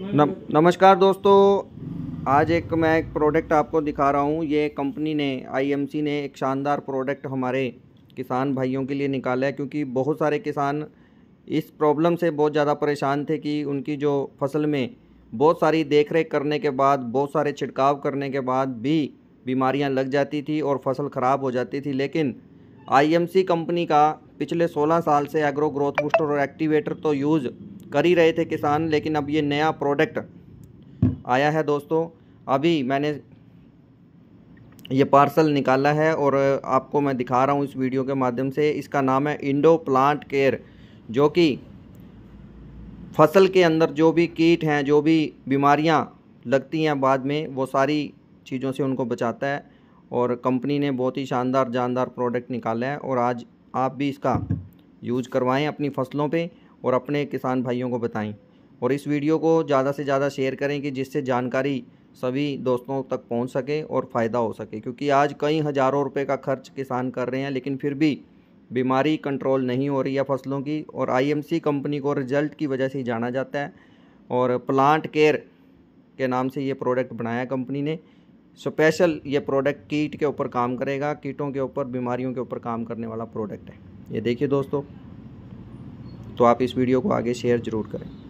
नमस्कार दोस्तों आज एक मैं एक प्रोडक्ट आपको दिखा रहा हूँ ये कंपनी ने आईएमसी ने एक शानदार प्रोडक्ट हमारे किसान भाइयों के लिए निकाला है क्योंकि बहुत सारे किसान इस प्रॉब्लम से बहुत ज़्यादा परेशान थे कि उनकी जो फसल में बहुत सारी देख रेख करने के बाद बहुत सारे छिड़काव करने के बाद भी बीमारियां लग जाती थी और फसल ख़राब हो जाती थी लेकिन आईएमसी कंपनी का पिछले 16 साल से एग्रो ग्रोथ बूस्टर और एक्टिवेटर तो यूज़ कर ही रहे थे किसान लेकिन अब ये नया प्रोडक्ट आया है दोस्तों अभी मैंने ये पार्सल निकाला है और आपको मैं दिखा रहा हूँ इस वीडियो के माध्यम से इसका नाम है इंडो प्लांट केयर जो कि फसल के अंदर जो भी कीट हैं जो भी बीमारियाँ लगती हैं बाद में वो सारी चीज़ों से उनको बचाता है और कंपनी ने बहुत ही शानदार जानदार प्रोडक्ट निकाला है और आज आप भी इसका यूज करवाएं अपनी फसलों पे और अपने किसान भाइयों को बताएं और इस वीडियो को ज़्यादा से ज़्यादा शेयर करें कि जिससे जानकारी सभी दोस्तों तक पहुंच सके और फ़ायदा हो सके क्योंकि आज कई हज़ारों रुपए का खर्च किसान कर रहे हैं लेकिन फिर भी बीमारी कंट्रोल नहीं हो रही है फसलों की और आईएमसी कंपनी को रिजल्ट की वजह से ही जाना जाता है और प्लांट केयर के नाम से ये प्रोडक्ट बनाया कंपनी ने स्पेशल ये प्रोडक्ट कीट के ऊपर काम करेगा कीटों के ऊपर बीमारियों के ऊपर काम करने वाला प्रोडक्ट है ये देखिए दोस्तों तो आप इस वीडियो को आगे शेयर ज़रूर करें